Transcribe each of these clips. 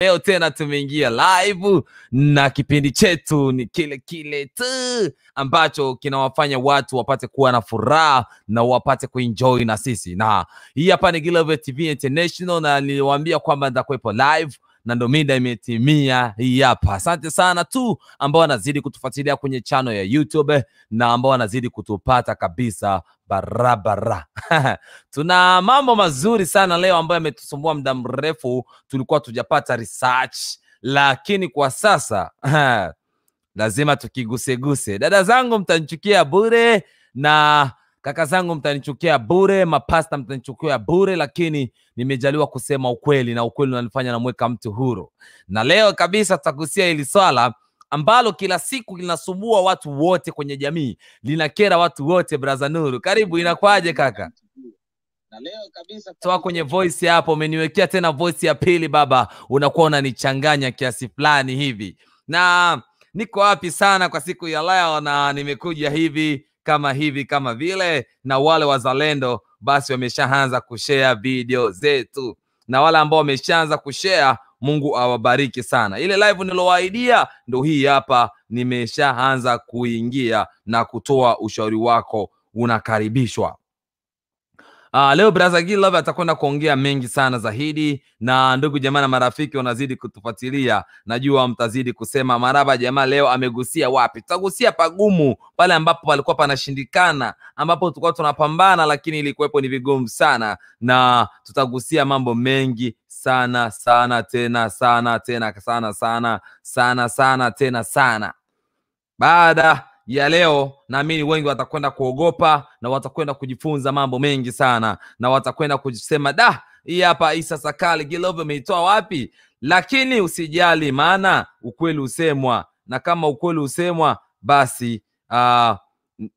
Leo tena tumeingia live na kipindi chetu ni kile kile tu ambacho kinawafanya watu wapate kuwa na furaha na wapate kuenjoy na sisi, na hii hapa ni Gilliver TV International, na niliwaambia kwamba nitakuwepo live na ndo mida imetimia hii hapa. Asante sana tu ambao wanazidi kutufuatilia kwenye chano ya YouTube na ambao wanazidi kutupata kabisa barabara. Tuna mambo mazuri sana leo ambayo yametusumbua muda mrefu, tulikuwa tujapata research, lakini kwa sasa lazima tukiguseguse. Dada zangu, mtanchukia bure na Kaka zangu mtanichukia bure, mapasta mtanichukia bure, lakini nimejaliwa kusema ukweli na ukweli unanifanya namweka mtu huru. Na leo kabisa tutagusia hili swala ambalo kila siku linasumbua watu wote kwenye jamii, linakera watu wote. Braza Nuru, karibu. Inakwaje kaka? toa kwenye voice hapo, umeniwekea tena voice ya pili baba, unakuwa unanichanganya kiasi fulani hivi. Na niko wapi sana kwa siku ya leo, na nimekuja hivi kama hivi kama vile, na wale wazalendo basi wameshaanza kushare video zetu, na wale ambao wameshaanza kushare, Mungu awabariki sana. Ile live nilowaidia ndo hii hapa, nimeshaanza kuingia na kutoa ushauri wako, unakaribishwa. Uh, leo Brother Gil Love atakwenda kuongea mengi sana zaidi, na ndugu jamaa na marafiki wanazidi kutufuatilia, najua mtazidi kusema maraba, jamaa leo amegusia wapi? Tutagusia pagumu pale ambapo palikuwa panashindikana, ambapo tulikuwa tunapambana lakini ilikuwepo ni vigumu sana, na tutagusia mambo mengi sana sana tena sana tena sana sana sana sana tena sana baada ya leo naamini wengi watakwenda kuogopa na watakwenda kujifunza mambo mengi sana na watakwenda kusema da hii hapa isa Sakali Gilove ameitoa wapi lakini usijali maana ukweli husemwa na kama ukweli husemwa basi uh,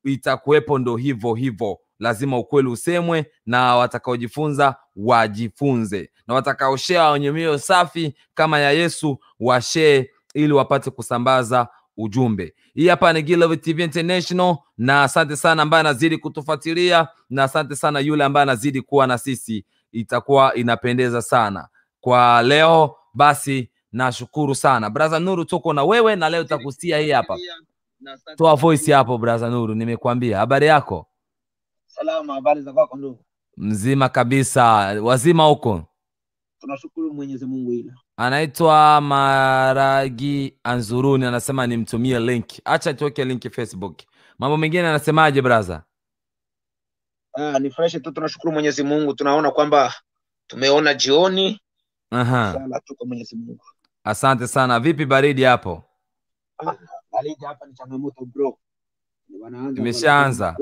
itakuwepo ndo hivyo hivyo lazima ukweli usemwe na watakaojifunza wajifunze na watakaoshea wenye mioyo safi kama ya yesu washee ili wapate kusambaza ujumbe. Hii hapa ni Gilove TV International, na asante sana ambaye anazidi kutufuatilia, na asante sana yule ambaye anazidi kuwa na sisi, itakuwa inapendeza sana kwa leo. Basi nashukuru sana braza Nuru, tuko na wewe na leo takusia hii hapa. Toa voice hapo braza Nuru, nimekuambia Habari yako? Salama. Habari za kwako ndugu? Mzima kabisa, wazima huko? Tunashukuru. Mwenyezi Mungu ila. Anaitwa Maragi Anzuruni, anasema nimtumie link. Acha tuweke link Facebook. Mambo mengine anasemaje braza? Ah, ni fresh tu, tunashukuru Mwenyezi Mungu, tunaona kwamba tumeona jioni. Aha. Sala tu kwa Mwenyezi Mungu. Asante sana. Vipi baridi hapo? Ah, baridi hapa ni changamoto bro. Imeshaanza.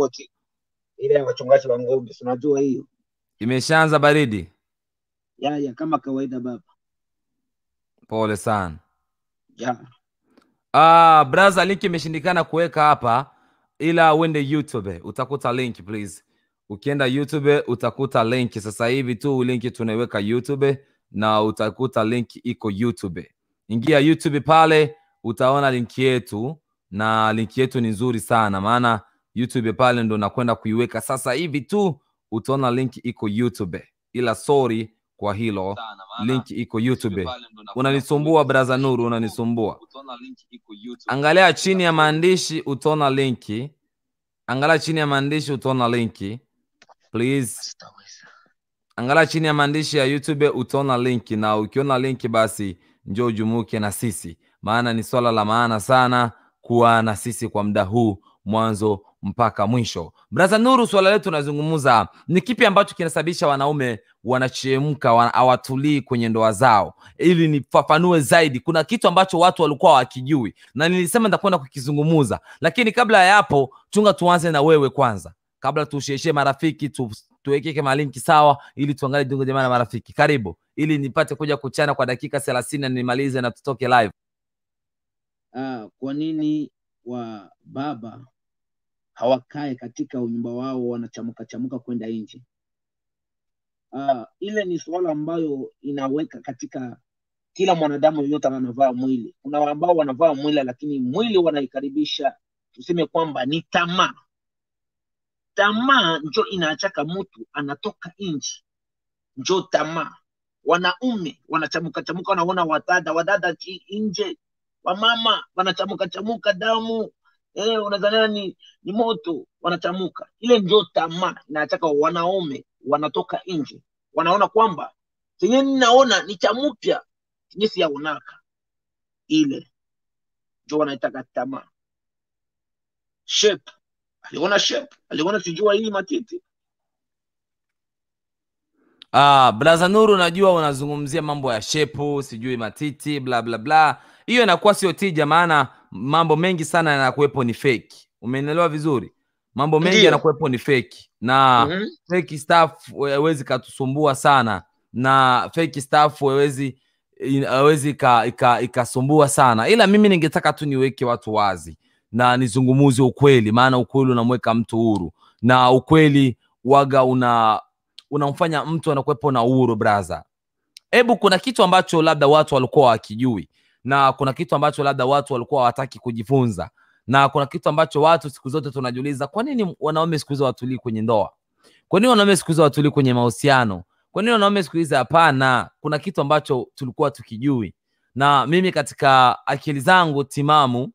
Ile ya wachungaji wa ng'ombe, unajua hiyo. Imeshaanza baridi ya kama kawaida baba. Pole sana yeah. Ah, brother link imeshindikana kuweka hapa, ila uende YouTube utakuta link please. Ukienda YouTube utakuta link. Sasa hivi tu link tunaiweka YouTube na utakuta link iko YouTube. Ingia YouTube pale utaona link yetu, na link yetu ni nzuri sana, maana YouTube pale ndo nakwenda kuiweka sasa hivi tu, utaona link iko YouTube, ila sorry kwa hilo link iko YouTube. Unanisumbua braza Nuru, unanisumbua. Angalia chini ya maandishi utaona linki, angalia chini ya maandishi utaona linki please. Angalia chini ya maandishi ya YouTube utaona linki, na ukiona linki basi njoo ujumuke na sisi, maana ni swala la maana sana kuwa na sisi kwa muda huu mwanzo mpaka mwisho. Braza Nuru, swala letu unazungumza ni kipi ambacho kinasababisha wanaume wanachemka, hawatulii kwenye ndoa zao, ili nifafanue zaidi. Kuna kitu ambacho watu walikuwa wakijui na nilisema nitakwenda kukizungumuza, lakini kabla ya hapo, chunga tuanze na wewe kwanza, kabla tusheshe marafiki tu tuwekeke malinki sawa, ili tuangali Jungu Jamaa na Marafiki. Karibu ili nipate kuja kuchana kwa dakika thelathini na nimalize na tutoke live. Uh, kwa nini wa baba hawakae katika unyumba wao wanachamuka chamuka kwenda nje. Uh, ile ni suala ambayo inaweka katika kila mwanadamu yoyote anavaa mwili. Kuna ambao wanavaa mwili, lakini mwili wanaikaribisha, tuseme kwamba ni tamaa. Tamaa njo inaachaka mtu anatoka nje, njo tamaa. Wanaume wanachamuka chamuka, wanaona wadada wadada nje, wamama wanachamuka chamuka damu eh, unadhania ni, ni moto, wanachamuka. Ile ndio tamaa inataka wanaume wanatoka nje, wanaona kwamba chenye ninaona ni cha mpya chenye siyaonaka, ile ndio wanaitaka tamaa. Shape aliona shape, aliona sijua hii matiti Ah, Blaza Nuru najua unazungumzia mambo ya shepu, sijui matiti, bla bla bla. Hiyo inakuwa sio tija maana mambo mengi sana yanakuwepo ni feki umeenelewa vizuri mambo mengi yanakuwepo ni feki na mm-hmm. feki staff hawezi katusumbua sana na feki staff hawezi hawezi ikasumbua sana ila mimi ningetaka tu niweke watu wazi na nizungumuze ukweli maana ukweli unamweka mtu huru na ukweli waga una unamfanya mtu anakuwepo na uhuru braza hebu kuna kitu ambacho labda watu walikuwa wakijui na kuna kitu ambacho labda watu walikuwa hawataki kujifunza na kuna kitu ambacho watu siku zote tunajiuliza kwa nini wanaume siku hizi watulii kwenye ndoa kwa nini wanaume siku hizi watulii kwenye mahusiano kwa nini wanaume siku hizi hapana kuna kitu ambacho tulikuwa tukijui na mimi katika akili zangu timamu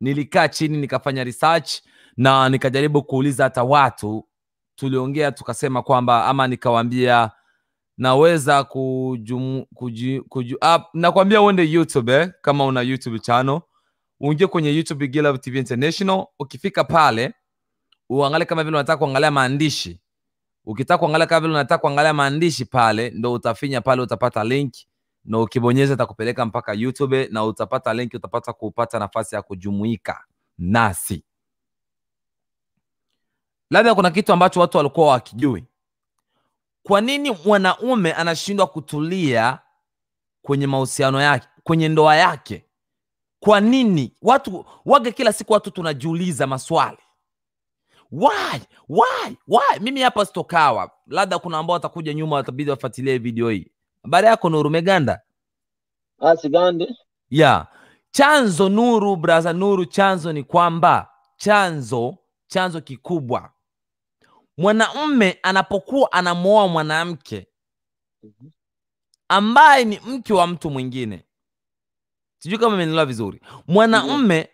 nilikaa chini nikafanya research na nikajaribu kuuliza hata watu tuliongea tukasema kwamba ama nikawambia naweza kujumu, kuju, kuju, ah, app, nakwambia uende YouTube eh, kama una YouTube channel uingie kwenye YouTube Gilab TV International. Ukifika pale uangalie kama vile unataka kuangalia maandishi. Ukitaka kuangalia kama vile unataka kuangalia maandishi pale, ndo utafinya pale, utapata link na ukibonyeza itakupeleka mpaka YouTube na utapata link, utapata kupata nafasi ya kujumuika nasi. Labda kuna kitu ambacho watu walikuwa wakijui kwa nini mwanaume anashindwa kutulia kwenye mahusiano yake, kwenye ndoa yake? Kwa nini watu wage, kila siku watu tunajiuliza maswali why why why. Mimi hapa sitokawa, labda kuna ambao watakuja nyuma, watabidi wafuatilie video hii. Habari yako Nuru Meganda? Asigande ah, ya Chanzo Nuru, braza Nuru, chanzo ni kwamba chanzo chanzo kikubwa mwanamme anapokuwa anamwoa mwanamke mhm. ambaye ni mke wa mtu mwingine sijui kama imenelewa vizuri mwanamme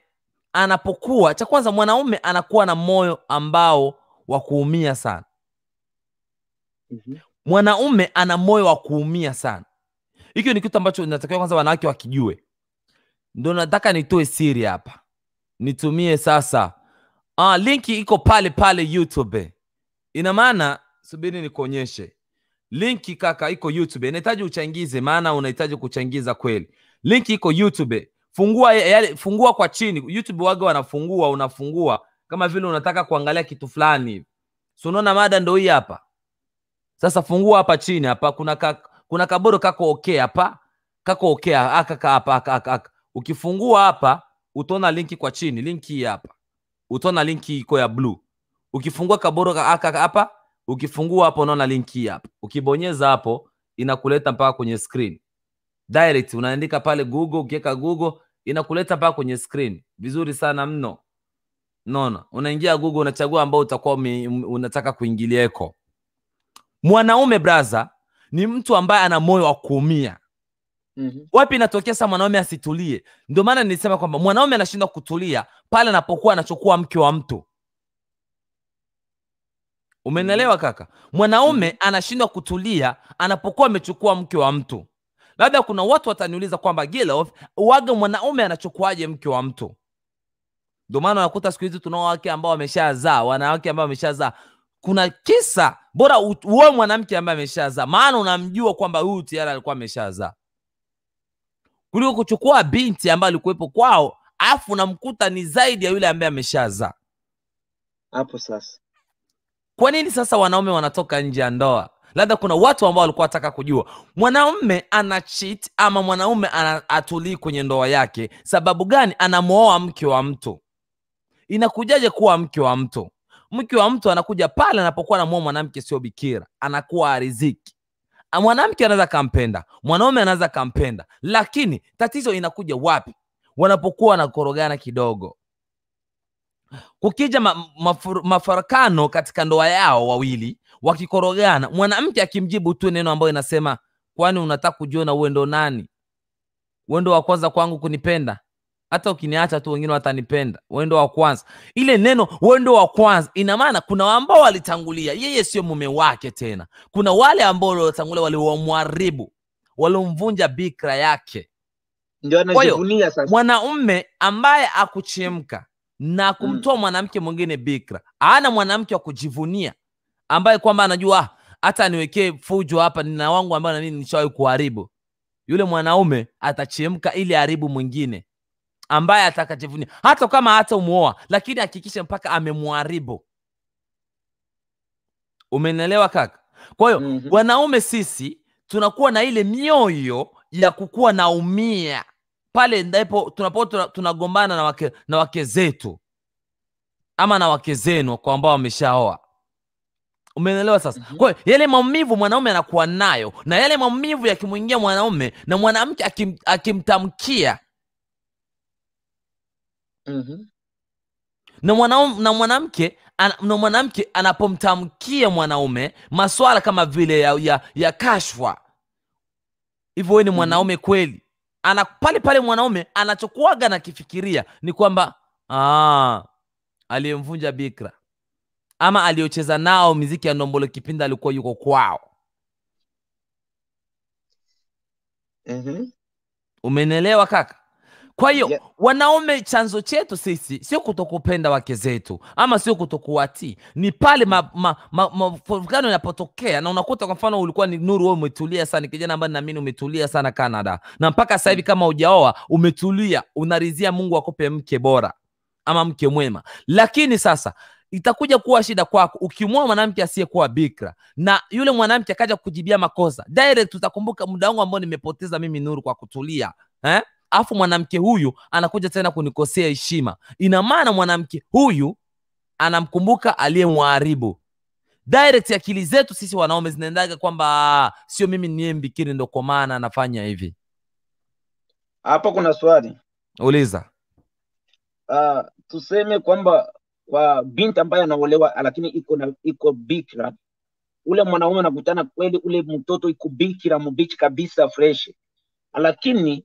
anapokuwa cha kwanza mwanaume anakuwa na moyo ambao wa kuumia sana mhm. mwanaume ana moyo wa kuumia sana hiki ni kitu ambacho natakiwa kwanza wanawake wakijue ndo nataka nitoe siri hapa nitumie sasa ah, linki iko pale pale youtube ina maana subiri nikuonyeshe linki kaka iko youtube inahitaji uchangize maana unahitaji kuchangiza kweli linki iko youtube fungua yale, fungua kwa chini youtube wage wanafungua unafungua kama vile unataka kuangalia kitu fulani hivi so unaona mada ndo hii hapa sasa fungua hapa chini hapa kuna ka, kuna kaboro kako okay hapa kako okay aka hapa aka, aka. ukifungua hapa utaona linki kwa chini linki hii hapa utaona linki iko ya blue Ukifungua kaboro haka hapa, ukifungua hapo unaona link hapa. Ukibonyeza hapo inakuleta mpaka kwenye screen. Direct unaandika pale Google, ukiweka Google inakuleta mpaka kwenye screen. Vizuri sana mno. Unaona? Unaingia Google unachagua ambao utakuwa unataka kuingilieko. Mwanaume braza ni mtu ambaye ana moyo wa kuumia. Mm -hmm. Wapi inatokea sasa mwanaume asitulie? Ndio maana nilisema kwamba mwanaume anashindwa kutulia pale anapokuwa anachukua mke wa mtu. Umenelewa mm-hmm. kaka? Mwanaume mm-hmm. anashindwa kutulia anapokuwa amechukua mke wa mtu. Labda kuna watu wataniuliza kwamba Gillof, uwaga mwanaume anachukuaje mke wa mtu? Ndio maana unakuta siku hizi tunao wake ambao wameshazaa, wanawake ambao wameshazaa. Kuna kisa bora uwe mwanamke ambaye ameshazaa, maana unamjua kwamba huyu tayari alikuwa ameshazaa, kuliko kuchukua binti ambaye alikuwepo kwao, alafu unamkuta ni zaidi ya yule ambaye ameshazaa. Hapo sasa kwa nini sasa wanaume wanatoka nje ya ndoa? Labda kuna watu ambao walikuwa wanataka kujua mwanaume ana chit ama mwanaume atulii kwenye ndoa yake, sababu gani? Anamwoa mke wa mtu, inakujaje kuwa mke wa mtu? Mke wa mtu anakuja pale anapokuwa anamwoa mwanamke, sio bikira, anakuwa ariziki mwanamke anaweza kampenda, mwanaume anaweza kampenda, lakini tatizo inakuja wapi? Wanapokuwa wanakorogana kidogo, Kukija ma, mafur, mafarakano katika ndoa yao wawili wakikorogana, mwanamke akimjibu tu neno ambayo inasema kwani unataka kujiona uwe ndo nani? uwe ndo wa kwanza kwangu kunipenda, hata ukiniacha tu wengine watanipenda. Wewe ndo wa kwanza, ile neno wewe ndo wa kwanza, ina maana kuna ambao walitangulia, yeye sio mume wake tena. Kuna wale ambao walitangulia, waliomharibu, waliomvunja bikra yake. Ndio anajivunia sasa mwanaume ambaye akuchemka na mm. kumtoa mm. mwanamke mwingine bikra. Ana mwanamke wa kujivunia ambaye kwamba anajua ah, hata niwekee fujo hapa, nina wangu ambao na mimi nishawahi kuharibu. Yule mwanaume atachemka ili aribu mwingine ambaye atakajivunia, hata kama hata umuoa, lakini hakikisha mpaka amemwharibu. umenelewa kaka? Kwa hiyo mm -hmm. wanaume sisi tunakuwa na ile mioyo ya kukuwa naumia pale ndipo tunapo tunagombana na wake, na wake zetu ama na wake zenu kwa ambao wameshaoa umeelewa sasa mm -hmm. kwa hiyo yale maumivu mwanaume anakuwa nayo na yale maumivu yakimwingia mwanaume na mwanamke akim, akimtamkia mm -hmm. na mwanaume na mwanamke an, na mwanamke anapomtamkia mwanaume maswala kama vile ya, ya, ya kashfa hivyo we ni mhm. mwanaume kweli ana pale pale mwanaume anachokuaga nakifikiria ni kwamba ah, aliyemvunja bikra ama aliyocheza nao miziki ya nombolo kipindi alikuwa yuko kwao mm-hmm. kaka kwa hiyo yeah. Wanaume chanzo chetu sisi sio kutokupenda wake zetu ama sio kutokuwatii, ni pale mafurukano yanapotokea, na unakuta kwa mfano ulikuwa ni Nuru, wewe umetulia sana, kijana ambaye naamini umetulia sana Canada, na mpaka sasa hivi kama hujaoa umetulia, unaridhia Mungu akupe mke bora ama mke mwema, lakini sasa itakuja kuwa shida kwako ukimwoa mwanamke asiyekuwa bikra na yule mwanamke akaja kujibia makosa direct, utakumbuka muda wangu ambao nimepoteza mimi Nuru kwa kutulia eh? afu mwanamke huyu anakuja tena kunikosea heshima. Ina maana mwanamke huyu anamkumbuka aliyemwharibu. Direct akili zetu sisi wanaume zinaendaga kwamba sio mimi niye mbikiri ndo kwa maana anafanya hivi. hapa kuna swali uliza. Uh, tuseme kwamba kwa binti ambaye anaolewa lakini iko na iko bikira, ule mwanaume anakutana kweli, ule mtoto iko bikira mbichi kabisa fresh, lakini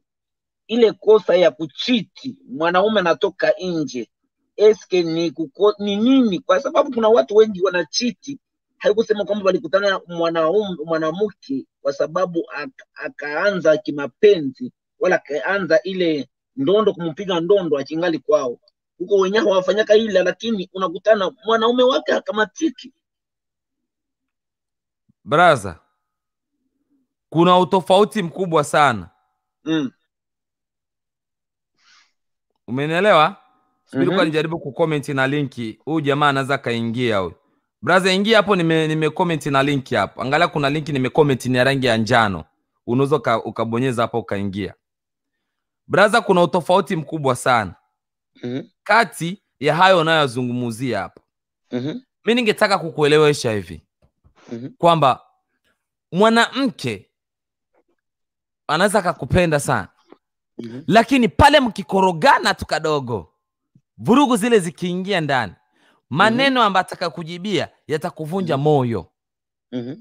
ile kosa ya kuchiti mwanaume anatoka nje, eske ni kuko, ni nini? Kwa sababu kuna watu wengi wanachiti, haikusema kwamba walikutana mwanaume mwanamke kwa sababu akaanza kimapenzi wala akaanza ile ndondo kumpiga ndondo achingali kwao huko, wenyewe hawafanyaka ile, lakini unakutana mwanaume wake akamatiki. Baraza, kuna utofauti mkubwa sana mm. Umenielewa? Subiri mm -hmm. kwa nijaribu kucomment na linki. Huyu jamaa anaweza kaingia huyu. Brother ingia hapo nime, nime comment na linki hapo. Angalia kuna linki nime comment ni ya rangi ya njano. Unaweza ukabonyeza hapo ukaingia. Brother kuna utofauti mkubwa sana. Mm -hmm. Kati ya hayo unayozungumzia hapo. Mm -hmm. Mimi ningetaka kukuelewesha hivi. Mm -hmm. Kwamba mwanamke anaweza akakupenda sana mm -hmm. lakini pale mkikorogana tu kadogo, vurugu zile zikiingia ndani, maneno ambayo atakakujibia yatakuvunja mhm. moyo mhm.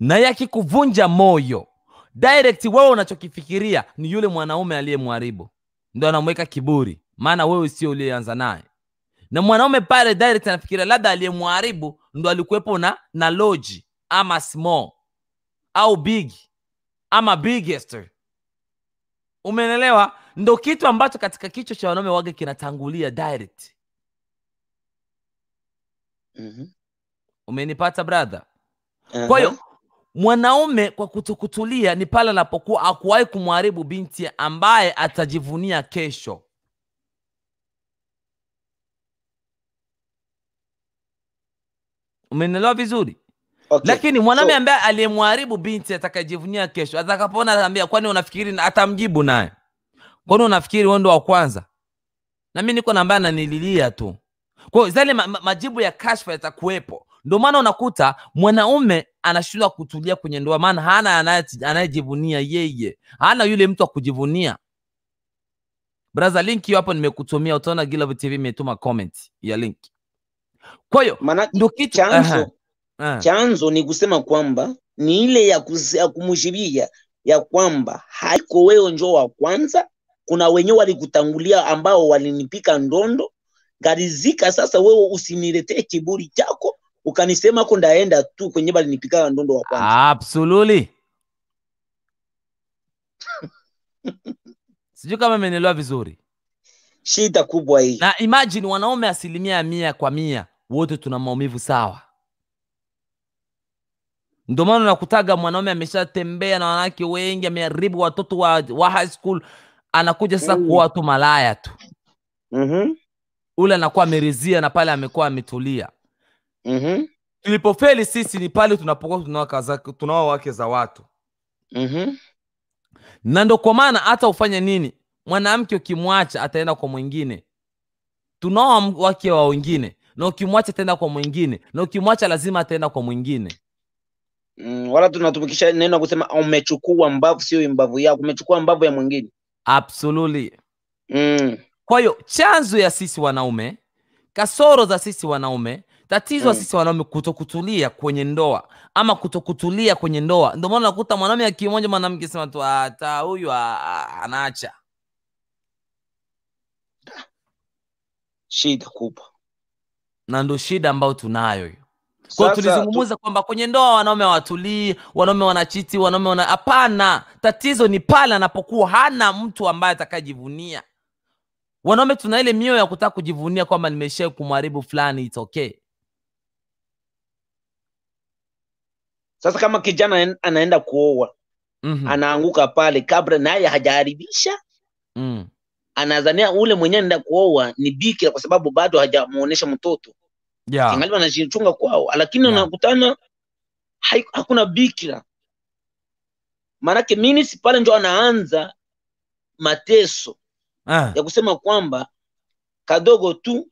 na yakikuvunja moyo direct, wewe unachokifikiria ni yule mwanaume aliyemharibu, ndo anamweka kiburi, maana wewe sio uliyeanza naye. Na mwanaume pale direct anafikiria labda aliyemharibu ndo alikuwepo na na loji ama small au big ama biggest umeelewa ndo kitu ambacho katika kichwa cha wanaume wage kinatangulia direct mm-hmm. umenipata brother uh-huh. kwa hiyo mwanaume kwa kutokutulia ni pale anapokuwa akuwahi kumharibu binti ambaye atajivunia kesho umenelewa vizuri Okay. Lakini mwanaume so, ambaye aliyemharibu binti atakajivunia kesho, atakapoona ataambia, kwani unafikiri atamjibu naye, kwani unafikiri wewe wa kwanza? Na mimi niko na ambaye ananililia tu. Kwa hiyo zile ma ma majibu ya kashfa yatakuwepo. Ndio maana unakuta mwanaume anashindwa kutulia kwenye ndoa, maana hana anayejivunia yeye, hana yule mtu wa kujivunia. Brother, link hiyo hapo nimekutumia, utaona Glove TV imetuma comment ya link. Kwa hiyo ndio kitu chanzo uh-huh. Ah. Chanzo ni kusema kwamba ni ile ya, ya ya kwamba haiko wewe njoo wa kwanza, kuna wenye walikutangulia ambao walinipika ndondo ngarizika. Sasa wewe usiniletee kiburi chako ukanisema ko ndaenda tu kwenye balinipikaa ndondo wa kwanza. Absolutely. Sijui kama imenielewa vizuri. Shida kubwa hii, na imagine wanaume asilimia mia kwa mia wote tuna maumivu sawa ndio maana unakutaga mwanaume ameshatembea na wanawake wengi, ameharibu watoto wa, wa high school, anakuja sasa mm. kuwa tu malaya tu mm-hmm. ule anakuwa amerizia na pale amekuwa ametulia mm-hmm. tulipofeli sisi ni pale tunapokuwa tunao wake za watu mm-hmm. na ndo kwa maana hata ufanye nini mwanamke ukimwacha ataenda kwa mwingine tunao wake wa wengine na ukimwacha ataenda kwa mwingine na ukimwacha lazima ataenda kwa mwingine mm, wala tunatumikisha neno kusema umechukua mbavu, sio mbavu yako, umechukua mbavu ya mwingine. Absolutely. Mm. Kwa hiyo chanzo ya sisi wanaume, kasoro za sisi wanaume, tatizo mm. sisi wanaume kutokutulia kwenye ndoa ama kutokutulia kwenye ndoa. Ndio maana unakuta mwanaume akimwona mwanamke sema tu hata ah, huyu ah, ah, anaacha shida kubwa, na ndio shida ambayo tunayo hiyo kwa tulizungumza tu... kwamba kwenye ndoa wanaume hawatulii, wanaume wanachiti, wanaume wana hapana. Tatizo ni pale anapokuwa hana mtu ambaye atakayejivunia. Wanaume tuna ile mioyo ya kutaka kujivunia kwamba nimesha kumharibu fulani, it's okay. Sasa kama kijana anaenda kuoa mm -hmm. anaanguka pale kabla naye hajaharibisha mm. anazania ule mwenyewe anaenda kuoa ni bikira, kwa sababu bado hajamuonesha mtoto yeah. Angali wanajichunga kwao, lakini yeah. Unakutana hakuna bikira, maanake minisi pale ndio anaanza mateso ah. ya kusema kwamba kadogo tu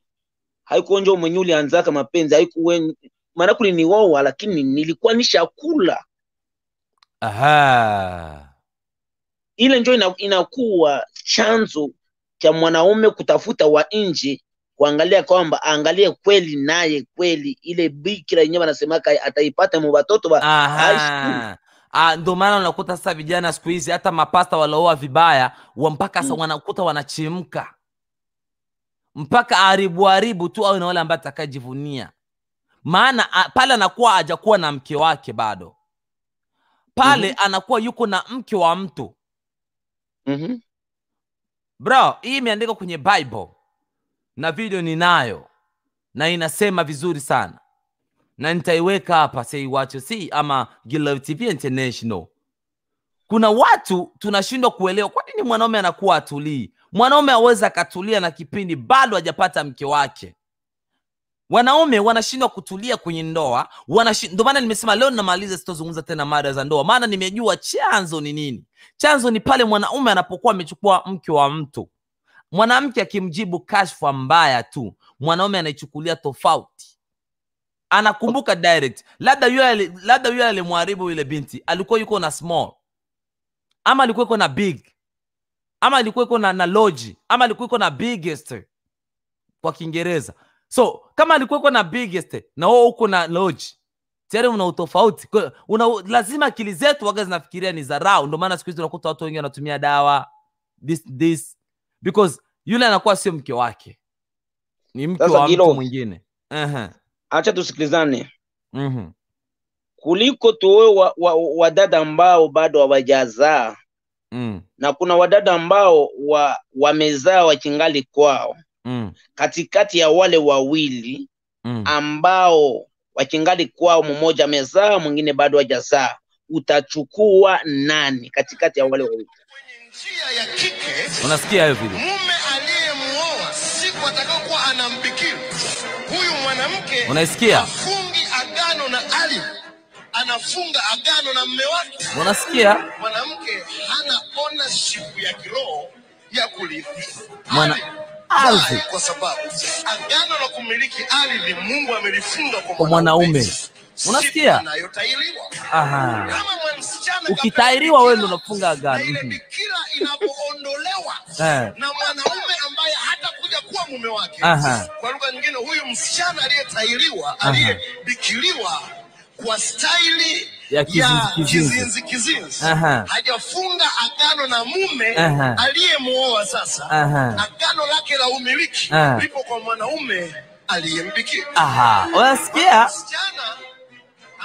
haiko njo mwenye ulianzaka mapenzi haikuwe maanake niwawa lakini nilikuwa nishakula. Aha, ile njo inakuwa chanzo cha mwanaume kutafuta wa nje kuangalia kwamba angalie kweli naye kweli ile bikira yenyewe anasemaka ataipata mubatoto watoto wa Ah, ndo maana unakuta sasa vijana siku hizi hata mapasta walooa vibaya wa mpaka sasa mm. wanakuta wanachemka mpaka aribu aribu tu au na wale ambaye atakayejivunia, maana ah, pale anakuwa hajakuwa na mke wake bado pale mm -hmm. anakuwa yuko na mke wa mtu mm -hmm. Bro, hii imeandikwa kwenye Bible na video ninayo na inasema vizuri sana na nitaiweka hapa seiwacho si ama Gilove TV International. Kuna watu tunashindwa kuelewa kwa nini mwanaume anakuwa atulii. Mwanaume aweza akatulia na kipindi bado hajapata mke wake. Wanaume wanashindwa kutulia kwenye ndoa, ndio maana nimesema leo ninamaliza, sitozungumza tena mada za ndoa, maana nimejua chanzo ni nini. Chanzo ni pale mwanaume anapokuwa amechukua mke wa mtu Mwanamke akimjibu kashfa mbaya tu, mwanaume anaichukulia tofauti, anakumbuka direct, labda yule labda yule alimharibu yule binti alikuwa yuko na small, ama alikuwa yuko na big, ama alikuwa yuko na, na loji, ama alikuwa yuko na biggest kwa Kiingereza. So kama alikuwa yuko na biggest na wewe uko na loji tayari una utofauti una, lazima akili zetu waga zinafikiria ni dharau. Ndio maana siku hizi unakuta watu wengi wanatumia dawa this, this because yule anakuwa sio mke wake ni mke wa mtu mwingine hacha acha tusikilizane mm-hmm. kuliko tuoe wa, wa, wadada ambao bado hawajazaa mm. na kuna wadada ambao wa wamezaa wakingali kwao mm. katikati ya wale wawili mm. ambao wakingali kwao, mmoja amezaa mwingine bado hajazaa, utachukua nani katikati ya wale wawili? Unasikia hayo vile? Mume aliyemuoa siku atakayokuwa anambikia huyu mwanamke, unaisikia? Afungi agano na Ali, anafunga agano na mume wake. Unasikia? Mwanamke hana ownership ya kiroho ya kurithi mwana ardhi, kwa sababu agano la kumiliki ali ni Mungu amelifunga kwa mwanaume. Unasikia? Aha. Ukitairiwa wewe ndio unafunga agano. Ile mhm. bikira inapoondolewa eh. na mwanaume ambaye hata kuja kuwa mume wake. Aha. Kwa lugha nyingine, huyu msichana aliyetairiwa, aliyebikiriwa kwa staili ya kizinzi kizinzi Aha. hajafunga agano na mume aliyemuoa. Sasa Aha. agano lake la umiliki lipo kwa mwanaume aliyembikia. Aha. Unasikia?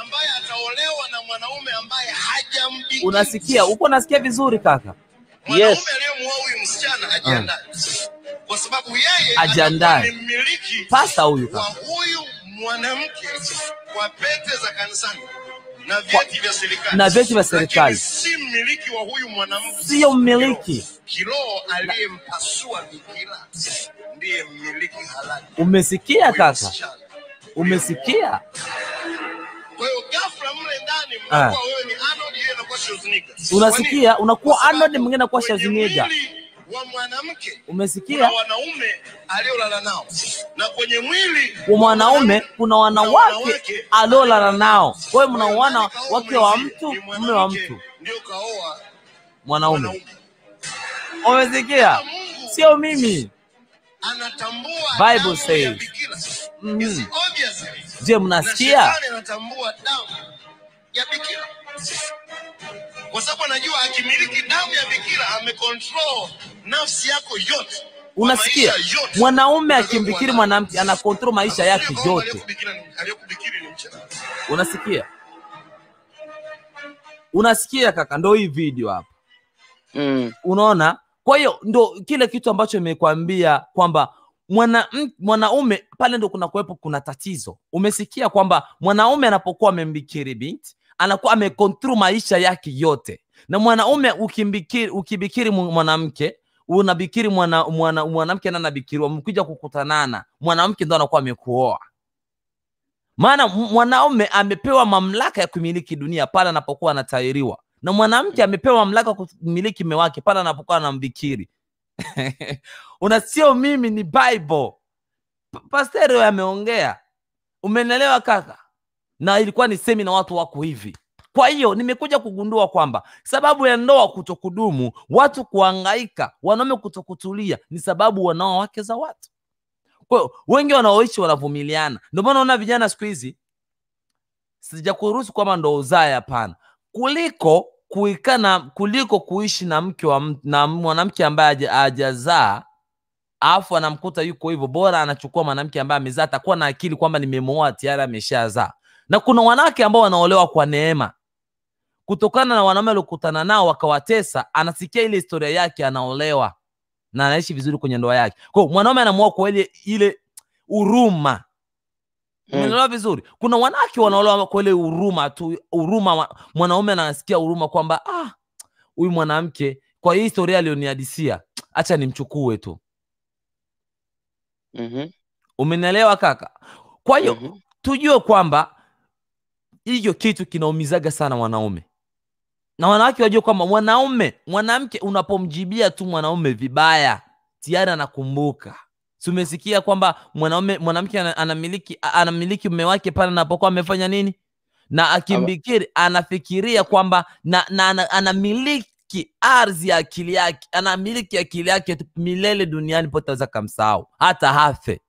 ambaye ataolewa na mwanaume ambaye hajambiki. Unasikia uko nasikia vizuri kaka? Yes. Msichana ah. kwa sababu yeye ajiandae, mmiliki pasta huyu kaka, huyu mwanamke kwa pete za kanisani na vyeti vya serikali na vyeti vya serikali, si mmiliki wa huyu mwanamke, sio mmiliki kiroho. Aliyempasua bikira ndiye mmiliki halali. Umesikia kaka? Umesikia? Ah. Unasikia, unakuwa anode, mwingine anakuwa shoes wa mwanamke umesikia, wanaume aliolala nao, na kwenye mwili wa mwanaume kuna wanawake aliolala nao. Kwa hiyo mnaoana wake wa mtu, mume wa mtu, ndio kaoa mwanaume. Umesikia, sio mimi. Bible says. Mm. Je, mnasikia? Kwa sababu anajua akimiliki damu ya bikira amecontrol nafsi yako yote. Unasikia, mwanaume akimbikiri mwanamke ana control maisha yake yote. Unasikia, unasikia kaka, ndio hii video hapa mm. Unaona kwa hiyo ndo kile kitu ambacho imekwambia kwamba mwanaume mwana pale ndo kuna kuwepo kuna tatizo. Umesikia kwamba mwanaume anapokuwa amembikiri binti anakuwa amekontrol maisha yake yote, na mwanaume ukibikiri, mwanamke unabikiri mwana, mwana, mwanamke na anabikiriwa, mkija kukutanana, mwanamke ndo anakuwa amekuoa. Maana mwanaume amepewa mamlaka ya kumiliki dunia pale anapokuwa anatairiwa na mwanamke amepewa mamlaka kumiliki mme wake pale anapokuwa anamdhikiri una sio mimi ni bible pasteri ameongea umenelewa kaka na ilikuwa ni semi na watu wako hivi kwa hiyo nimekuja kugundua kwamba sababu ya ndoa kutokudumu watu kuangaika wanaume kutokutulia ni sababu wanao wake za watu kwahiyo wengi wanaoishi wanavumiliana ndio maana unaona vijana siku hizi sijakuruhusu kwamba ndo uzae hapana kuliko kuikana kuliko kuishi na mke wa na mwanamke ambaye hajazaa afu anamkuta yuko hivyo, bora anachukua mwanamke ambaye amezaa, atakuwa na akili kwamba nimemoa tayari ameshazaa. Na kuna wanawake ambao wanaolewa kwa neema kutokana na wanaume aliokutana nao wakawatesa, anasikia ile historia yake, anaolewa na anaishi vizuri kwenye ndoa yake. Kwa hiyo mwanaume anaamua kwa ile ile huruma umeelewa mm. vizuri kuna wanawake wanaolewa kwa ile huruma tu huruma mwanaume anasikia huruma kwamba ah huyu mwanamke kwa hii historia aliyoniadisia hacha nimchukue tu mm-hmm. umenelewa kaka kwa hiyo mm-hmm. tujue kwamba hiyo kitu kinaumizaga sana wanaume na wanawake wajue kwamba mwanaume mwanamke unapomjibia tu mwanaume vibaya tiari anakumbuka Tumesikia kwamba mwanaume mwanamke anamiliki anamiliki mume wake pale anapokuwa amefanya nini, na akimbikiri anafikiria kwamba na, na, na anamiliki ardhi ya akili yake, anamiliki akili yake milele duniani pote, aweza kamsahau hata hafe.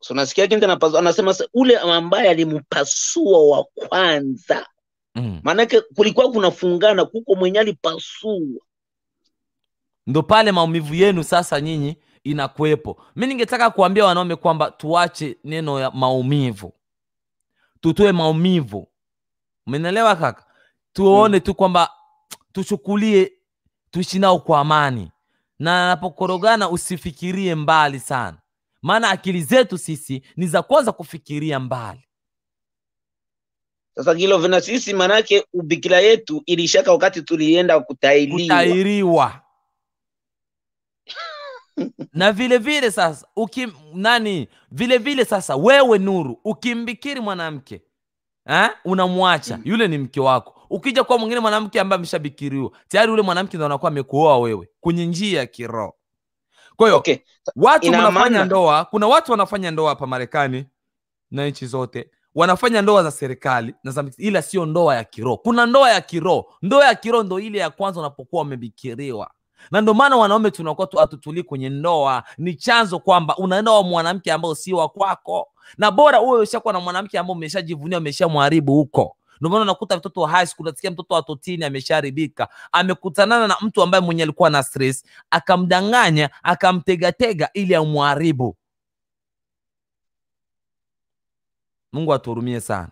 So nasikia kinga anasema ule ambaye alimpasua wa kwanza mm. Maanake kulikuwa kunafungana kuko mwenye alipasua, ndo pale maumivu yenu sasa nyinyi inakuwepo. Mi ningetaka kuambia wanaume kwamba tuache neno ya maumivu, tutoe maumivu, umenelewa kaka? Tuone hmm. tu kwamba tuchukulie, tuishi nao kwa amani, na anapokorogana usifikirie mbali sana, maana akili zetu sisi ni za kwanza kufikiria mbali. Sasa Gilovena, sisi manake ubikira yetu ilishaka wakati tulienda kutairiwa, kutairiwa na vile vile sasa uki, nani vile vile sasa wewe Nuru ukimbikiri mwanamke eh, unamwacha mm. yule ni mke wako. Ukija kwa mwingine mwanamke ambaye ameshabikiriwa tayari, yule mwanamke ndo anakuwa amekuoa wewe kwenye njia ya kiroho. Kwa hiyo okay. watu Ina mnafanya ndoa, kuna watu wanafanya ndoa hapa Marekani na nchi zote wanafanya ndoa za serikali na za ila sio ndoa ya kiroho. Kuna ndoa ya kiroho. Ndoa ya kiroho ndo ile ya kwanza unapokuwa umebikiriwa na ndio maana wanaume tunakuwa hatutulii kwenye ndoa. Ni chanzo kwamba unaoa mwanamke ambao si wa kwako, na bora uwe ushakuwa na mwanamke ambao umeshajivunia umeshamharibu huko. Ndio maana unakuta mtoto wa high school, unasikia mtoto wa totini ameshaharibika, amekutanana na mtu ambaye mwenye alikuwa na stress, akamdanganya, akamtegatega ili amharibu. Mungu atuhurumie sana.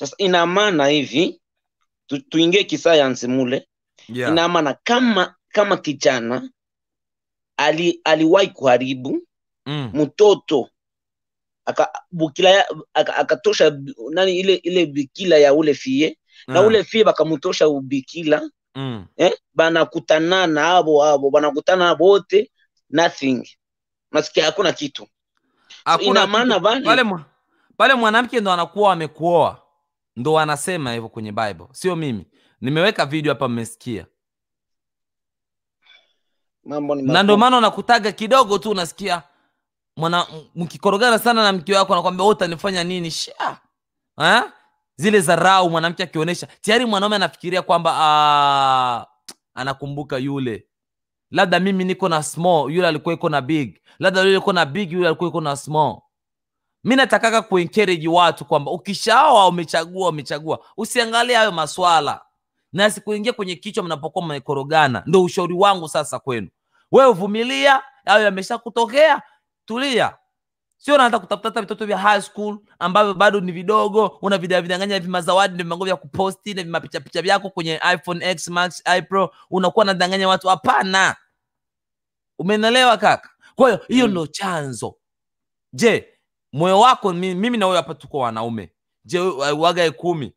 Sasa ina maana hivi tu, tuingie kisayansi mule yeah. Ina maana kama kama kijana ali, aliwahi kuharibu mm. mtoto aka, bukila aka, akatosha nani ile ile bikila ya ule fie mm. na ule fie bakamutosha ubikila mm. eh, banakutanana abo abo banakutana bote nothing nasikia hakuna kitu hakuna ina maana pale pale mwanamke ndo anakuwa amekuoa ndo anasema hivyo kwenye bible sio mimi nimeweka video hapa mmesikia mambo ni na ndio maana nakutaga kidogo tu unasikia mwana mkikorogana sana na mke wako anakwambia wewe utanifanya nini sha eh? zile dharau mwanamke akionyesha tayari mwanaume anafikiria kwamba ah, anakumbuka yule labda mimi niko na small yule alikuwa iko na big labda yule iko na big yule alikuwa iko na small mi natakaga kuencourage watu kwamba ukishaoa umechagua umechagua usiangalie hayo maswala na sikuingia kwenye kichwa mnapokuwa mmekorogana. Ndio ushauri wangu sasa kwenu, wewe vumilia, hayo yameshakutokea, tulia. Sio unaanza kutafuta hata vitoto vya high school ambavyo bado ni vidogo, una vidia vidanganya hivi mazawadi ndio vimango ya kuposti na picha vyako kwenye iPhone X Max, iPro, unakuwa nadanganya watu. Hapana, umenelewa kaka? Kwa hiyo hiyo mm. ndio chanzo. Je, moyo wako mimi na wewe hapa tuko wanaume, je wagae kumi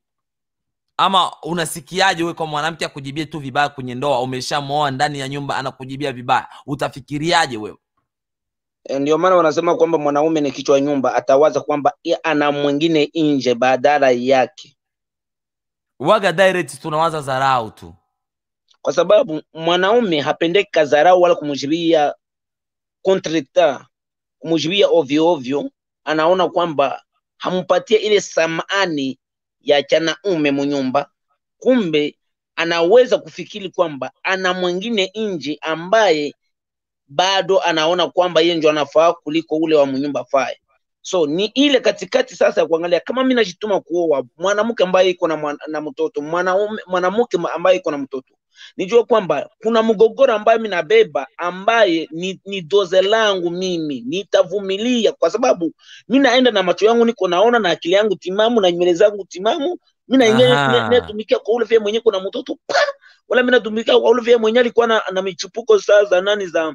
ama unasikiaje wewe kwa mwanamke akujibie tu vibaya kwenye ndoa umeshamwoa ndani ya nyumba anakujibia vibaya utafikiriaje wewe eh, ndio maana wanasema kwamba mwanaume ni kichwa nyumba atawaza kwamba ana mwingine nje badala yake waga direct tunawaza dharau tu kwa sababu mwanaume hapendeki kadharau wala kumjibia kontreta kumjibia ovyo ovyo anaona kwamba hampatie ile samani ya chanaume munyumba, kumbe anaweza kufikiri kwamba ana mwingine nje ambaye bado anaona kwamba yeye ndio anafaa kuliko ule wa munyumba faye. So ni ile katikati sasa ya kuangalia kama mimi najituma kuoa mwanamke ambaye iko na, mtoto mwanamke ambaye iko na mtoto nijue kwamba kuna mgogoro ambayo minabeba nabeba ambaye ni, ni doze langu mimi nitavumilia kwa sababu mi naenda na macho yangu niko naona na akili yangu timamu na nywele zangu timamu mi natumikia kwa ule vye mwenye kuna mtoto wala mi natumikia kwa ule vye mwenye alikuwa na, na michupuko saa za nani za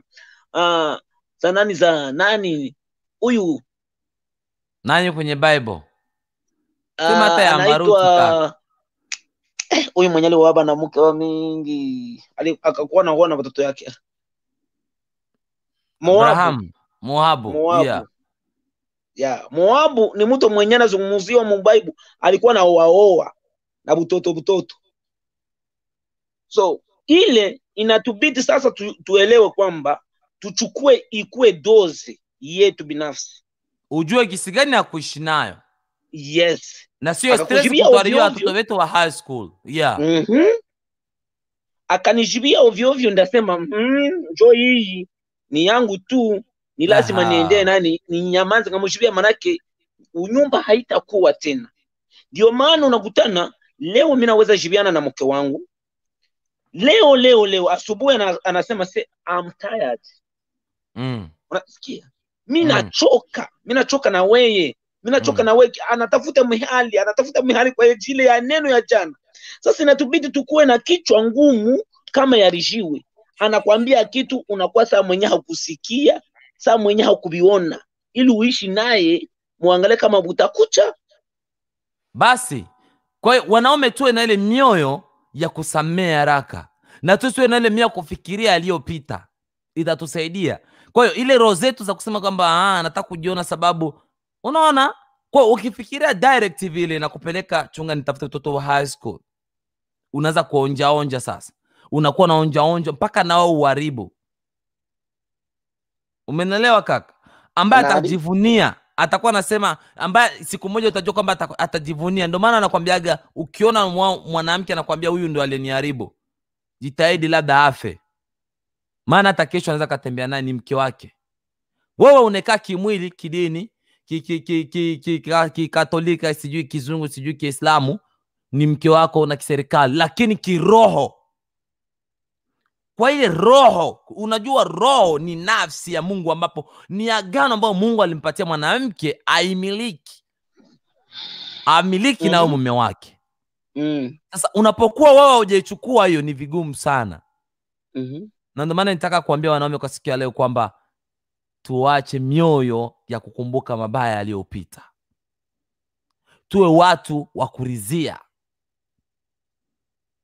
uh, za nani za nani huyu nani kwenye bible uh, huyu mwenye aliwaba na mke wa mingi akakuwa na na watoto yake Moabu. Moabu. ya Yeah. Moabu ni mtu mwenye anazungumziwa mubaibu alikuwa na waoa na butoto butoto so ile inatubidi sasa tu, tuelewe kwamba tuchukue ikue dozi yetu binafsi ujue kisi gani ya kuishi nayo yes na sio stress kutwaliwa watoto wetu wa high school yeah. mm -hmm. akanijibia ovyo ovyo, ndasema mm, mm-hmm, jo hii ni yangu tu, ni lazima niendee nani, ni ninyamaze kamujibia, manake unyumba haitakuwa tena. Ndio maana unakutana leo, mimi naweza jibiana na mke wangu leo leo leo asubuhi, anasema se I'm tired mm. Unasikia, mimi mm. nachoka, mimi nachoka na weye ninachoka mm. na wewe anatafuta mihali anatafuta mihali kwa ajili ya neno ya jana sasa inatubidi tukuwe na kichwa ngumu kama yarishiwe anakwambia kitu unakuwa saa mwenye hakusikia saa mwenye hakuviona ili uishi naye muangalie kama butakucha basi kwa hiyo wanaume tuwe na ile mioyo ya kusamea haraka na tusiwe na ile mioyo ya kufikiria aliyopita itatusaidia kwa hiyo ile roho zetu za kusema kwamba ah, nataka kujiona sababu unaona kwa ukifikiria direct vile na kupeleka chunga nitafute mtoto wa high school unaanza kuonjaonja sasa unakuwa naonjaonja mpaka nao uharibu umenelewa kaka ambaye atajivunia atakuwa anasema ambaye siku moja utajua kwamba atajivunia ndio maana anakwambiaga ukiona mwanamke anakwambia huyu ndo aliyeniharibu jitahidi labda afe maana hata kesho anaweza katembea naye ni mke wake wewe unekaa kimwili kidini ki, ki, ki, ki, sijui kizungu sijui kiislamu ni mke wako na kiserikali lakini kiroho kwa ile roho unajua roho ni nafsi ya mungu ambapo ni agano ambayo mungu alimpatia mwanamke aimiliki amiliki mm. nao mhm. mume wake mm. sasa unapokuwa wewe ujaichukua hiyo ni vigumu sana mm-hmm. na ndio maana nitaka kuambia wanaume kwa siku ya leo kwamba tuache mioyo ya kukumbuka mabaya yaliyopita, tuwe watu wa kurizia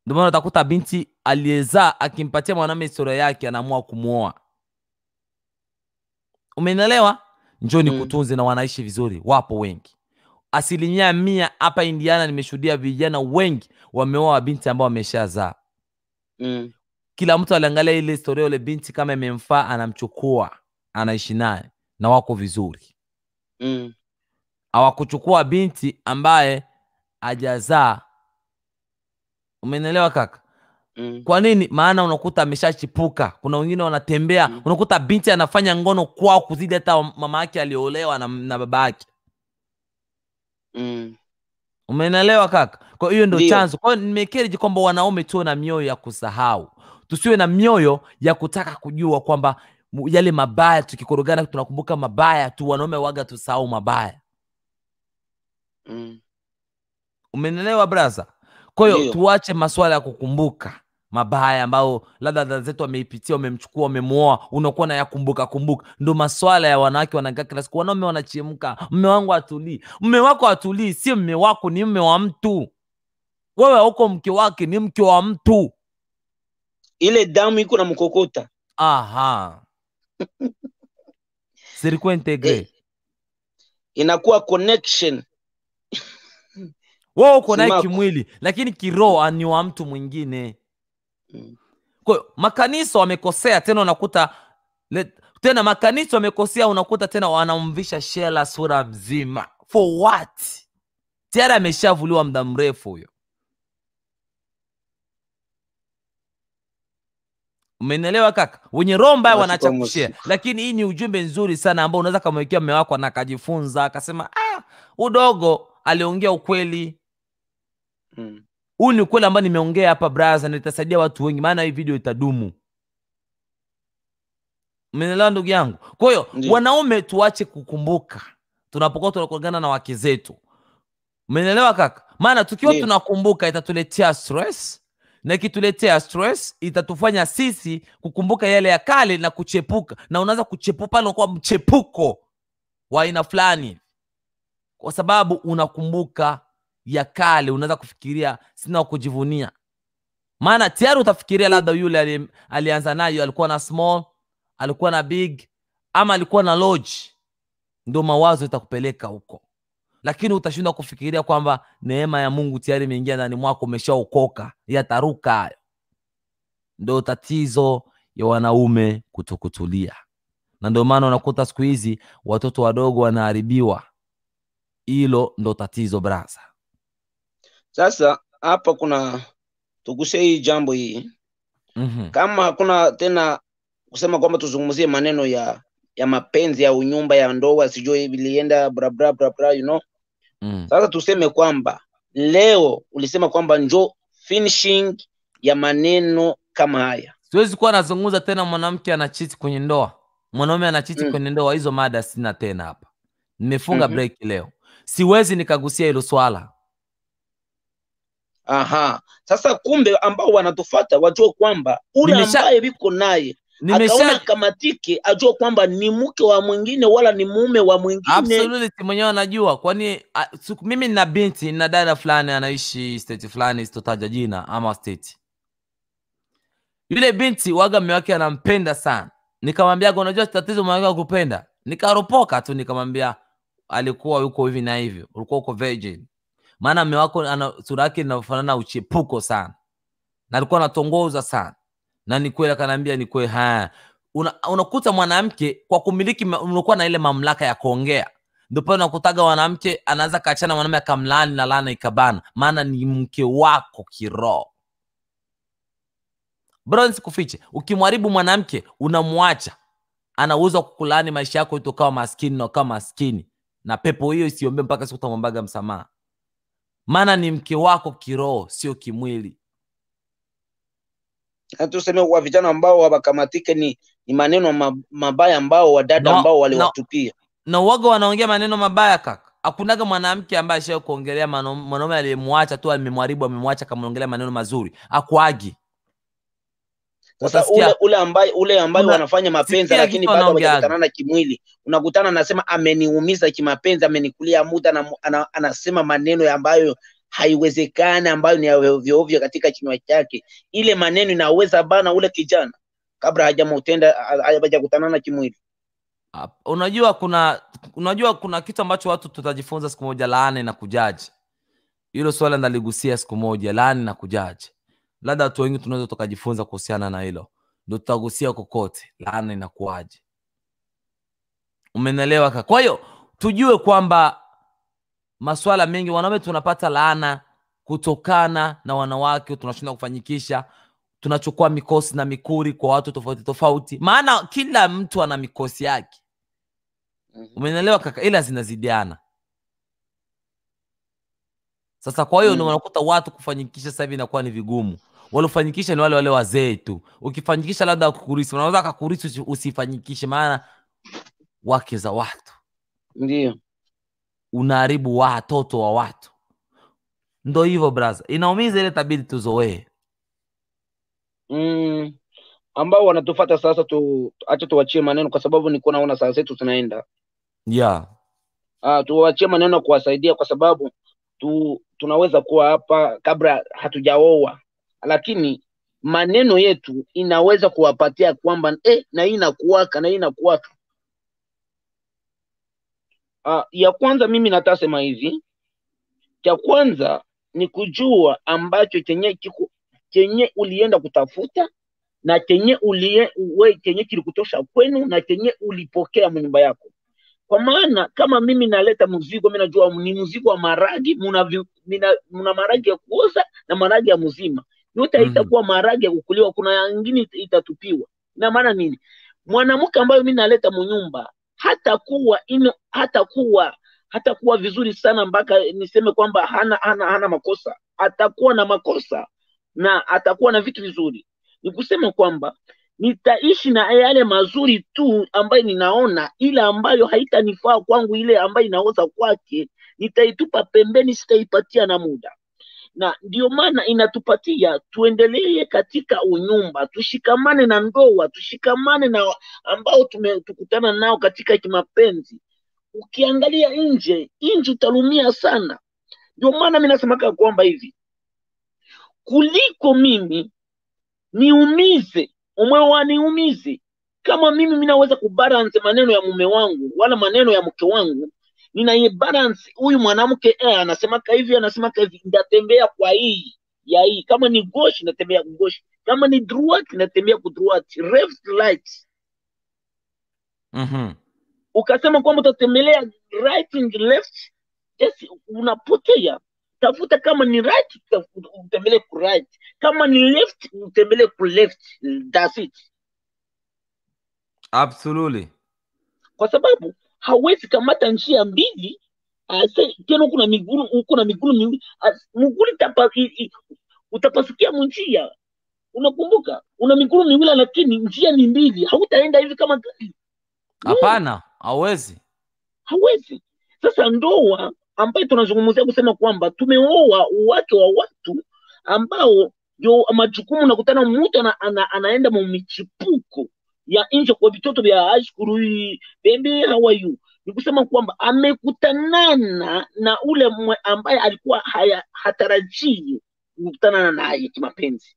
Ndio maana utakuta binti aliyezaa akimpatia mwanamume historia yake, anaamua kumwoa. njo Njoni mm. kutunze na wanaishi vizuri, wapo wengi asilimia mia hapa Indiana nimeshuhudia vijana wengi wameoa binti ambao wameshazaa mm. Kila mtu aliangalia ile historia, ule binti kama imemfaa, anamchukua anaishi naye na wako vizuri mm. awakuchukua binti ambaye hajazaa umenelewa kaka Mm. Kwa nini? Maana unakuta ameshachipuka. Kuna wengine wanatembea mm. unakuta binti anafanya ngono kwao kuzidi hata mama yake aliolewa na, na baba yake mm. umenelewa kaka? Kwa hiyo ndo chanzo. Kwa hiyo kwamba wanaume tuwe na mioyo ya kusahau, tusiwe na mioyo ya kutaka kujua kwamba yale mabaya, tukikorogana tunakumbuka mabaya tu. Wanaume waga tusahau mabaya mm. Umenelewa brasa? Kwa hiyo tuache maswala ya kukumbuka mabaya ambayo labda dada zetu wameipitia, wamemchukua, wamemuoa, unakuwa na yakumbuka kumbuka. Ndo maswala ya wanawake wanaga kila siku, wanaume wanachemka, mme wangu atulii. Mme wako atulii, si mme wako, ni mme wa mtu. Wewe huko mke wake, ni mke wa mtu, ile damu iko na mkokota. Aha zilikuwa integre eh, inakuwa connection wewe uko naye kimwili lakini kiroho ah, ni wa mtu mwingine mm. kwa makanisa wamekosea tena unakuta let, tena makanisa wamekosea unakuta tena wanamvisha shela sura mzima for what tayari ameshavuliwa muda mrefu huyo umenelewa kaka? Wenye roho mbaya wanaacha kushare. Lakini hii ni ujumbe nzuri sana ambao unaweza kamwekea mme wako na akajifunza akasema, ah, udogo aliongea ukweli. Mm. ni ukweli ambao nimeongea hapa braha na itasaidia watu wengi maana hii video itadumu. Umenielewa ndugu yangu? Kwa hiyo wanaume tuache kukumbuka tunapokuwa tunakogana na wake zetu. umenelewa kaka? Maana tukiwa Ndi. tunakumbuka itatuletea stress na ikituletea stress itatufanya sisi kukumbuka yale ya kale na kuchepuka na unaweza kuchepuka pale kuwa mchepuko wa aina fulani kwa sababu unakumbuka ya kale unaweza kufikiria sina wa kujivunia maana tayari utafikiria labda yule alianza nayo alikuwa na small alikuwa na big ama alikuwa na lodge ndio mawazo itakupeleka huko lakini utashindwa kufikiria kwamba neema ya mungu tayari imeingia ndani mwako umeshaokoka yataruka hayo ndo tatizo ya wanaume kutokutulia na ndio maana unakuta siku hizi watoto wadogo wanaharibiwa hilo ndo tatizo brasa sasa hapa kuna tuguse hii jambo hii mm-hmm. kama hakuna tena kusema kwamba tuzungumzie maneno ya ya mapenzi ya unyumba ya ndoa sijui ilienda bra bra bra bra you know Mm. Sasa tuseme kwamba leo ulisema kwamba njo finishing ya maneno kama haya. Siwezi kuwa nazungumza tena mwanamke anachiti kwenye ndoa, mwanaume anachiti mm. kwenye ndoa, hizo mada sina tena hapa. Nimefunga mm -hmm. break leo, siwezi nikagusia hilo swala. Aha, sasa kumbe ambao wanatufata wajua kwamba ule ambaye biko naye Nimesha... akaona kamatike ajua kwamba ni mke wa mwingine wala ni mume wa mwingine. Absolutely, mwenyewe anajua, kwani mimi nina binti na dada fulani anaishi state fulani, sitotaja jina ama state. Yule binti waga mume wake anampenda sana, nikamwambia unajua tatizo mume wake kupenda, nikaropoka tu nikamwambia alikuwa yuko hivi na hivyo, ulikuwa uko virgin, maana mume wako ana sura yake inafanana uchepuko sana na alikuwa anatongoza sana na ni kweli akaniambia ni kweli haya una, unakuta mwanamke kwa kumiliki unakuwa na ile mamlaka ya kuongea ndio pale unakutaga mwanamke anaweza kaachana mwanamume akamlani na lana ikabana maana ni mke wako kiroho bro kufiche ukimharibu mwanamke unamwacha anaweza kukulani maisha yako itokawa maskini na ukawa maskini na pepo hiyo isiombe mpaka siku utamwombaga msamaha maana ni mke wako kiroho sio kimwili tuseme wa vijana ambao wabakamatike ni, ni maneno mabaya ambao wadada no, ambao waliwatupia na no, waga wanaongea maneno mabaya kaka hakunaga mwanamke ambaye ashao kuongelea mwanaume aliyemwacha tu amemwaribu amemwacha kamwongelea maneno mazuri akuagi sasa ule ule ambaye ule ambaye wanafanya mapenzi lakini bado hawajakutanana kimwili, unakutana anasema ameniumiza kimapenzi, amenikulia muda na anasema maneno ambayo haiwezekani ambayo ni ya ovyo ovyo katika kinywa chake. Ile maneno inaweza bana ule kijana kabla hajamutenda hajakutana na kimwili. unajua kuna unajua kuna kitu ambacho watu tutajifunza siku moja, laana na kujaji. Hilo swala ndaligusia siku moja, laana na kujaji. Labda watu wengi tunaweza tukajifunza kuhusiana na hilo, ndo tutagusia kokote, na inakuaje. Umenelewa? Kwa hiyo tujue kwamba maswala mengi wanaume tunapata laana kutokana na wanawake tunashindwa kufanyikisha tunachukua mikosi na mikuri kwa watu tofauti tofauti maana kila mtu ana mikosi yake mm-hmm. umenelewa kaka ila zinazidiana sasa kwa hiyo mm. unakuta watu kufanyikisha sasa hivi inakuwa ni vigumu walofanyikisha ni wale wale wazee tu ukifanyikisha labda wakukurisi unaweza akakurisi usifanyikishe maana wake za watu ndio unaharibu watoto wa watu. Ndo hivyo brasa, inaumiza ile tabiri tuzoee. Mm, ambao wanatufata sasa, tu hacha tuwachie maneno, kwa sababu niko naona saa zetu zinaenda yeah. Ah, tuwachie maneno kuwasaidia, kwa sababu tu, tunaweza kuwa hapa kabla hatujaoa, lakini maneno yetu inaweza kuwapatia kwamba eh, na hii inakuwaka na hii inakuwaka uh, ya kwanza mimi natasema hivi, cha kwanza ni kujua ambacho chenye kiku, chenye ulienda kutafuta na chenye ulie, we, chenye kilikutosha kwenu na chenye ulipokea mnyumba yako kwa maana kama mimi naleta mzigo, mimi najua ni mzigo wa maragi, muna, maragi ya kuoza na maragi ya mzima yote mm. Mm-hmm. maragi ya kukuliwa, kuna yangine itatupiwa. Ina maana nini? Mwanamke ambayo mimi naleta munyumba hatakuwa ino hatakuwa hatakuwa vizuri sana mpaka niseme kwamba hana hana hana makosa, atakuwa na makosa na atakuwa na vitu vizuri. Ni kusema kwamba nitaishi na yale mazuri tu ambayo ninaona, ile ambayo haitanifaa kwangu, ile ambayo inaoza kwake, nitaitupa pembeni, sitaipatia na muda na ndio maana inatupatia tuendelee katika unyumba, tushikamane na ndoa, tushikamane na ambao tukutana nao katika kimapenzi. Ukiangalia nje nje utalumia sana. Ndio maana mi nasemaka kwamba hivi kuliko mimi niumize umwe waniumize kama mimi minaweza kubalanse maneno ya mume wangu wala maneno ya mke wangu nina balance huyu mwanamke eh, anasemaka hivi anasemaka hivi, ndatembea kwa hii ya hii, kama ni goshi natembea goshi, kama ni druat natembea kudruat, left right. mm mm-hmm. Ukasema kwamba utatembelea right and left, yes, unapotea. Tafuta kama ni right utembelee ku right, kama ni left utembelee ku left. That's it. Absolutely, kwa sababu hawezi kamata njia mbili ase ah, tena uko na miguru uko na miguru miwili ah, mguru utapasukia munjia. Unakumbuka una miguru miwili lakini njia ni mbili, hautaenda hivi kama gari. Hapana, hawezi hawezi. Sasa ndoa ambayo tunazungumzia kusema kwamba tumeoa uwake wa watu ambao ndio majukumu, nakutana mtu ana, ana, anaenda mumichipuko ya nje kwa vitoto vya ashkuru bembe hawayu ni kusema kwamba amekutanana na ule mwe ambaye alikuwa haya, hatarajii kukutanana naye kimapenzi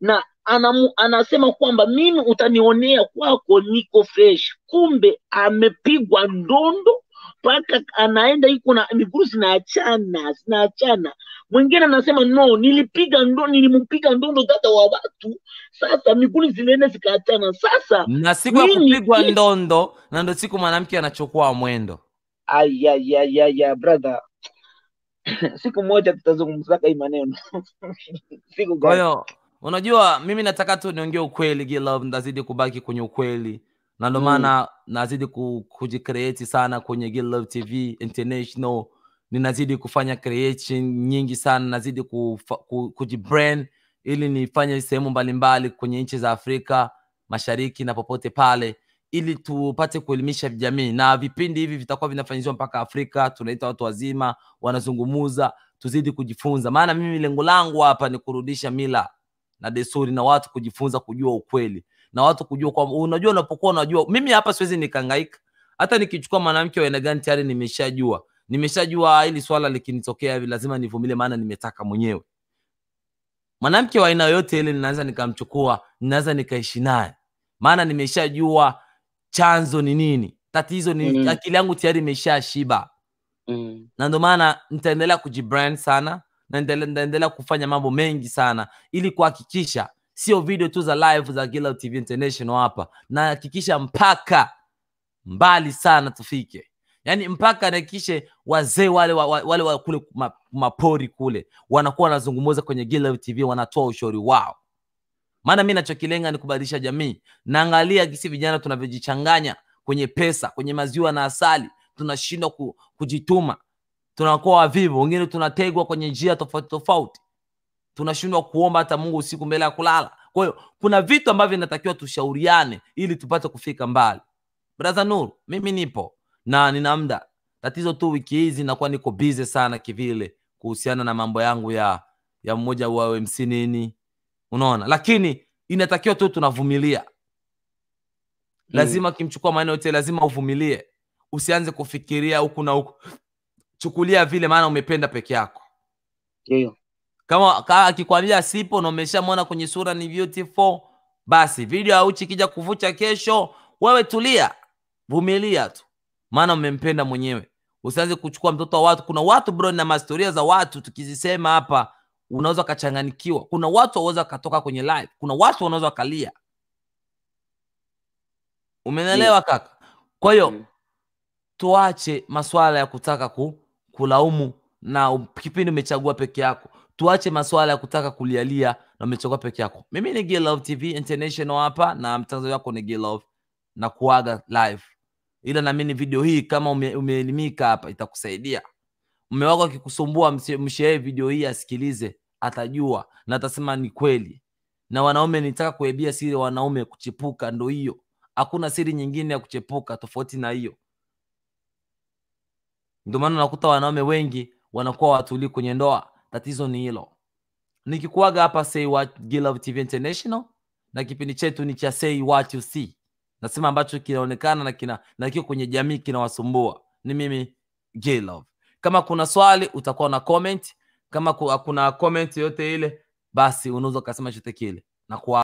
na anamu, anasema kwamba mimi utanionea kwako niko fresh kumbe amepigwa ndondo mpaka anaenda iko na miguu zinaachana zinaachana. Mwingine anasema no, nilipiga ndo, nilimpiga ndondo dada wa watu, sasa miguu zilienda zikaachana. Sasa na siku ya kupigwa ndondo, na ndo siku mwanamke anachukua mwendo. Ayayayaya brother siku moja tutazungumzaka hii maneno siku. Kwa hiyo unajua, mimi nataka tu niongee ukweli, Gilove, ndazidi kubaki kwenye ukweli na ndio mm. maana mm. nazidi kujicreate sana kwenye Love TV International, ninazidi kufanya creation nyingi sana, nazidi kujibrand ili nifanye sehemu mbalimbali kwenye nchi za Afrika Mashariki na popote pale, ili tupate kuelimisha jamii, na vipindi hivi vitakuwa vinafanyizwa mpaka Afrika. Tunaita watu wazima wanazungumuza, tuzidi kujifunza, maana mimi lengo langu hapa ni kurudisha mila na desturi na watu kujifunza kujua ukweli na watu kujua kwa unajua, unapokuwa unajua, mimi hapa siwezi nikangaika Hata nikichukua mwanamke wa aina gani, tayari nimeshajua, nimeshajua ah, hili swala likinitokea hivi, lazima nivumilie, maana nimetaka mwenyewe. Mwanamke wa aina yoyote ile ninaweza nikamchukua, ninaweza nikaishi naye, maana nimeshajua chanzo ni nini, tatizo ni mm. akili yangu tayari imeshashiba mm. na ndio maana nitaendelea kujibrand sana na nitaendelea kufanya mambo mengi sana ili kuhakikisha sio video tu za live za Gillow TV International hapa, na hakikisha mpaka mbali sana tufike, yani mpaka nahakikishe wazee wale wale wa kule mapori kule wanakuwa wanazungumza kwenye Gillow TV, wanatoa ushauri wao. Maana mimi ninachokilenga ni kubadilisha jamii. Naangalia gisi vijana tunavyojichanganya kwenye pesa, kwenye maziwa na asali, tunashindwa kujituma, tunakuwa wavivu, wengine tunategwa kwenye njia tofauti tofauti tunashindwa kuomba hata Mungu usiku mbele ya kulala. Kwa hiyo kuna vitu ambavyo inatakiwa tushauriane ili tupate kufika mbali. Brother nur mimi nipo na nina mda Tatizo tu wiki hizi nakuwa niko bize sana kivile kuhusiana na mambo yangu ya ya mmoja wa MC nini, unaona, lakini inatakiwa tu tunavumilia. Mm. Lazima mm. kimchukua maneno yote, lazima uvumilie, usianze kufikiria huku na huku, chukulia vile, maana umependa peke yako. Ndiyo kama, kama akikwambia sipo na umeshamwona kwenye sura ni beautiful basi video auchi ikija kuvucha kesho wewe tulia vumilia tu maana umempenda mwenyewe usianze kuchukua mtoto wa watu kuna watu bro na mastoria za watu tukizisema hapa unaweza ukachanganikiwa kuna watu waweza wakatoka kwenye live kuna watu wanaweza wakalia umenelewa yeah. kaka kwa hiyo mm. tuache maswala ya kutaka ku, kulaumu na kipindi umechagua peke yako tuache maswala ya kutaka kulialia na umechoka peke yako mimi ni Gelove TV International hapa na mtangazaji wako ni Gelove na kuaga live ila naamini video hii kama umeelimika hapa itakusaidia mume wako akikusumbua mshee video hii asikilize atajua na atasema ni kweli na wanaume nitaka kuebia siri wanaume kuchepuka ndo hiyo hakuna siri nyingine ya kuchepuka tofauti na hiyo ndio maana unakuta wanaume wengi wanakuwa watulii kwenye ndoa Tatizo ni hilo. Nikikuaga hapa Say What Gilavu TV International na kipindi chetu ni cha Say What You See. Nasema ambacho kinaonekana na kina na kio kwenye jamii kinawasumbua. Ni mimi Gilavu. Kama kuna swali utakuwa na comment, kama kuna comment yote ile basi unaweza kusema chote kile. Na kuwa